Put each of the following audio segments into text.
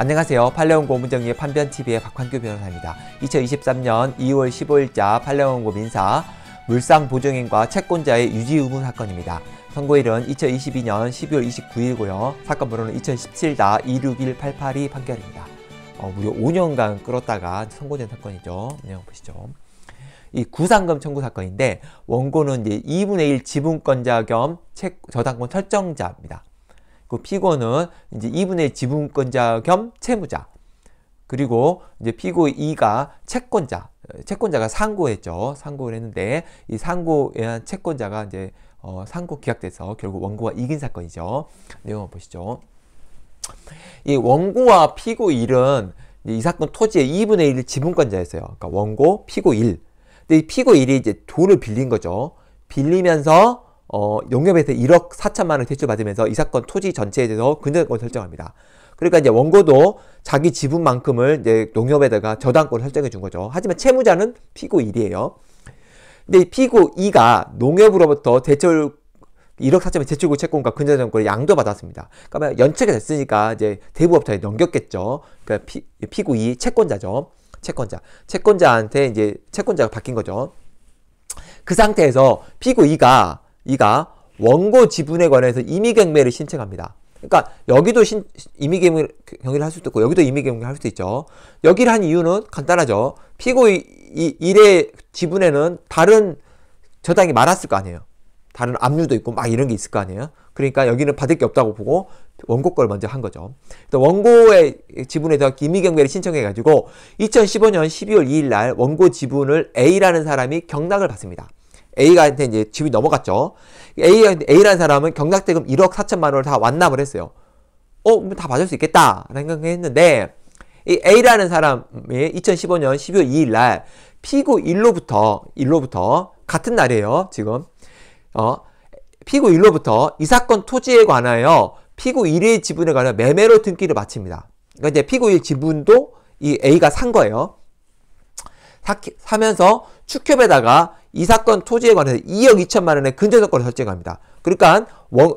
안녕하세요. 팔레온 고문정리의 판변TV의 박환규 변호사입니다. 2023년 2월 15일자 팔레온 고민사 물상 보증인과 채권자의 유지 의무 사건입니다. 선고일은 2022년 12월 29일고요. 사건 번호는 2 0 1 7 261882 판결입니다. 어, 무려 5년간 끌었다가 선고된 사건이죠. 내용 보시죠. 이 구상금 청구 사건인데 원고는 이제 2분의 1 지분권자 겸 채, 저당권 설정자입니다. 그 피고는 이제 2분의 지분권자 겸 채무자. 그리고 이제 피고 2가 채권자. 채권자가 상고했죠. 상고를 했는데 이 상고에 한 채권자가 이제 어, 상고 기각돼서 결국 원고가 이긴 사건이죠. 내용을 보시죠. 이 원고와 피고 1은 이 사건 토지의 2분의 1 지분권자였어요. 그러니까 원고, 피고 1. 근데 이 피고 1이 이제 돈을 빌린 거죠. 빌리면서 어, 농협에서 1억 4천만 원을 대출받으면서 이 사건 토지 전체에 대해서 근저당권을 설정합니다. 그러니까 이제 원고도 자기 지분만큼을 이제 농협에다가 저당권을 설정해 준 거죠. 하지만 채무자는 피고 1이에요. 근데 피고 2가 농협으로부터 대출 1억 4천의 대출구 채권과 근저권을 양도받았습니다. 그러니까 연체가 됐으니까 이제 대부업자에 넘겼겠죠. 그러니까 피, 피고 2 채권자죠. 채권자. 채권자한테 이제 채권자가 바뀐 거죠. 그 상태에서 피고 2가 이가 원고 지분에 관해서 임의경매를 신청합니다. 그러니까 여기도 신, 임의경매를 할 수도 있고 여기도 임의경매를 할 수도 있죠. 여기를 한 이유는 간단하죠. 피고 의 이, 1의 지분에는 다른 저당이 많았을 거 아니에요. 다른 압류도 있고 막 이런 게 있을 거 아니에요. 그러니까 여기는 받을 게 없다고 보고 원고 걸 먼저 한 거죠. 원고의 지분에 대한 임의경매를 신청해가지고 2015년 12월 2일 날 원고 지분을 A라는 사람이 경락을 받습니다. A가한테 이제 집이 넘어갔죠. A, A라는 사람은 경작대금 1억 4천만 원을 다 완납을 했어요. 어, 다 받을 수 있겠다. 라는 생각을 했는데, 이 A라는 사람이 2015년 12월 2일 날, 피고 1로부터, 1로부터, 같은 날이에요, 지금. 어, 피고 1로부터 이 사건 토지에 관하여 피고 1의 지분에 관하여 매매로 등기를 마칩니다. 그러니까 이제 피고 1 지분도 이 A가 산 거예요. 사면서 축협에다가 이 사건 토지에 관해서 2억 2천만 원의 근저당권을 설정합니다. 그러니까 원,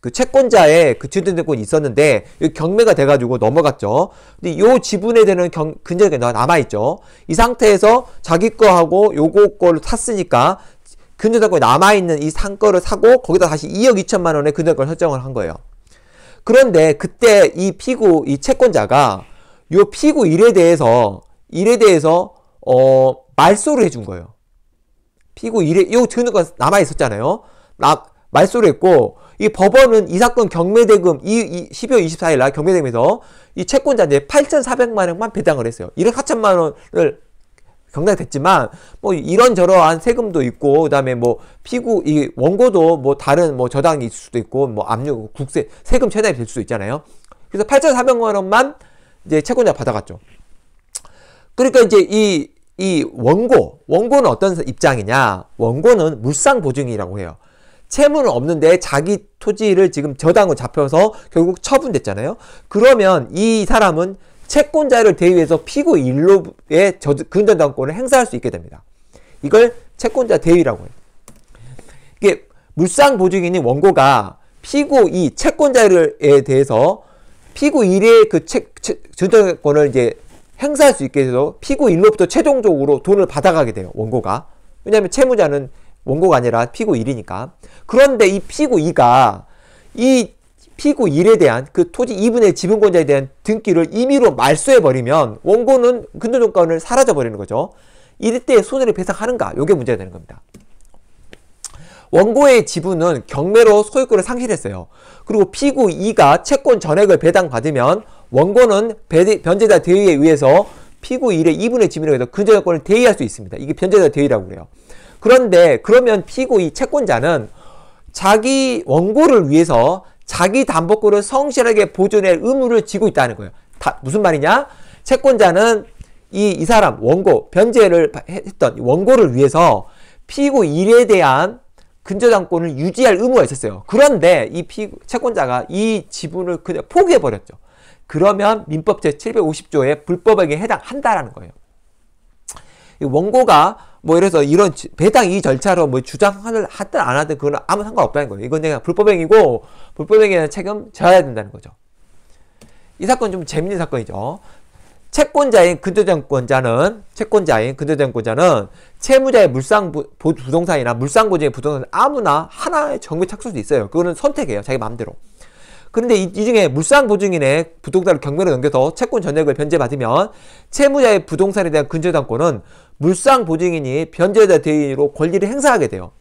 그 채권자의 그증권이 있었는데 경매가 돼가지고 넘어갔죠. 근데 요 지분에 대한 근저당권이 남아있죠. 이 상태에서 자기 거하고 요거 거를 샀으니까 근저당권이 남아있는 이 상거를 사고 거기다 다시 2억 2천만 원의 근저당권을 설정을 한 거예요. 그런데 그때 이 피고 이 채권자가 요 피고 일에 대해서 일에 대해서 어 말소를 해준 거예요. 피고 1회 요 증거가 남아 있었잖아요. 나 말소를 했고 이 법원은 이 사건 경매대금 이, 이 12월 24일 날 경매대금에서 이 채권자한테 8,400만 원만 배당을 했어요. 1억 4천만 원을 경락됐지만 뭐 이런저러한 세금도 있고 그다음에 뭐 피구 이 원고도 뭐 다른 뭐 저당이 있을 수도 있고 뭐 압류 국세 세금 최단이 될 수도 있잖아요. 그래서 8,400만 원만 이제 채권자 받아갔죠. 그러니까 이제 이이 원고, 원고는 어떤 입장이냐? 원고는 물상 보증이라고 해요. 채무는 없는데 자기 토지를 지금 저당으로 잡혀서 결국 처분됐잖아요. 그러면 이 사람은 채권자를 대위해서 피고 일로의 근저당권을 행사할 수 있게 됩니다. 이걸 채권자 대위라고 해요. 이게 물상 보증인인 원고가 피고 이 채권자에 대해서 피고 1의 그 채, 채, 저당권을 이제 행사할 수 있게 돼서 피고1로부터 최종적으로 돈을 받아가게 돼요. 원고가. 왜냐하면 채무자는 원고가 아니라 피고1이니까 그런데 이피고2가이피고1에 대한 그 토지 2분의 지분권자에 대한 등기를 임의로 말소해버리면 원고는 근저조건을 사라져버리는 거죠. 이럴 때 손해를 배상하는가? 이게 문제가 되는 겁니다. 원고의 지분은 경매로 소유권을 상실했어요. 그리고 피고 2가 채권 전액을 배당받으면 원고는 변제자 대위에 의해서 피고 1의 2분의 지분에 의해서 근저당권을 그 대위할수 있습니다. 이게 변제자 대의라고 그래요. 그런데 그러면 피고 2 채권자는 자기 원고를 위해서 자기 담보권을 성실하게 보존할 의무를 지고 있다는 거예요. 다, 무슨 말이냐? 채권자는 이, 이 사람, 원고, 변제를 했던 원고를 위해서 피고 1에 대한 근저당권을 유지할 의무가 있었어요. 그런데 이피 채권자가 이 지분을 그냥 포기해버렸죠. 그러면 민법 제750조에 불법행위에 해당한다라는 거예요. 원고가 뭐 이래서 이런 배당 이 절차로 뭐 주장을 하든 안 하든 그거 아무 상관없다는 거예요. 이건 그냥 불법행위고 불법행위에 책임 져야 된다는 거죠. 이 사건 좀 재밌는 사건이죠. 채권자인 근저당권자는 채권자인 근저당권자는 채무자의 물상 부, 동산이나 물상 보증의 부동산 아무나 하나의 정규 착수할 있어요. 그거는 선택이에요. 자기 마음대로. 그런데 이, 이 중에 물상보증인의 부동산을 경매로 넘겨서 채권 전액을 변제받으면 채무자의 부동산에 대한 근저당권은 물상보증인이 변제자 대리인으로 권리를 행사하게 돼요.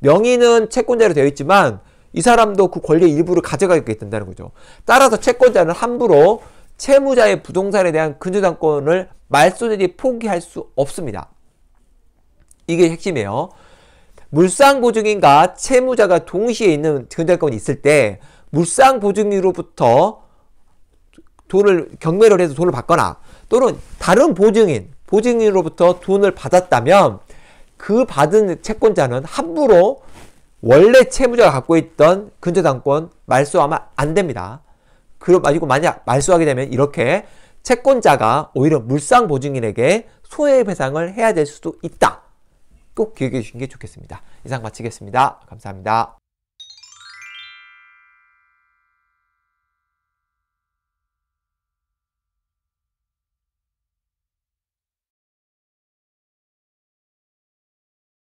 명의는 채권자로 되어 있지만 이 사람도 그 권리의 일부를 가져가게 된다는 거죠. 따라서 채권자는 함부로 채무자의 부동산에 대한 근저당권을 말소들이 포기할 수 없습니다. 이게 핵심이에요. 물상보증인과 채무자가 동시에 있는 근저당권이 있을 때 물상 보증인으로부터 돈을 경매를 해서 돈을 받거나 또는 다른 보증인 보증인으로부터 돈을 받았다면 그 받은 채권자는 함부로 원래 채무자가 갖고 있던 근저당권 말소하면 안 됩니다. 그리고 만약 말소하게 되면 이렇게 채권자가 오히려 물상 보증인에게 소외배상을 해야 될 수도 있다. 꼭 기억해 주시는게 좋겠습니다. 이상 마치겠습니다. 감사합니다.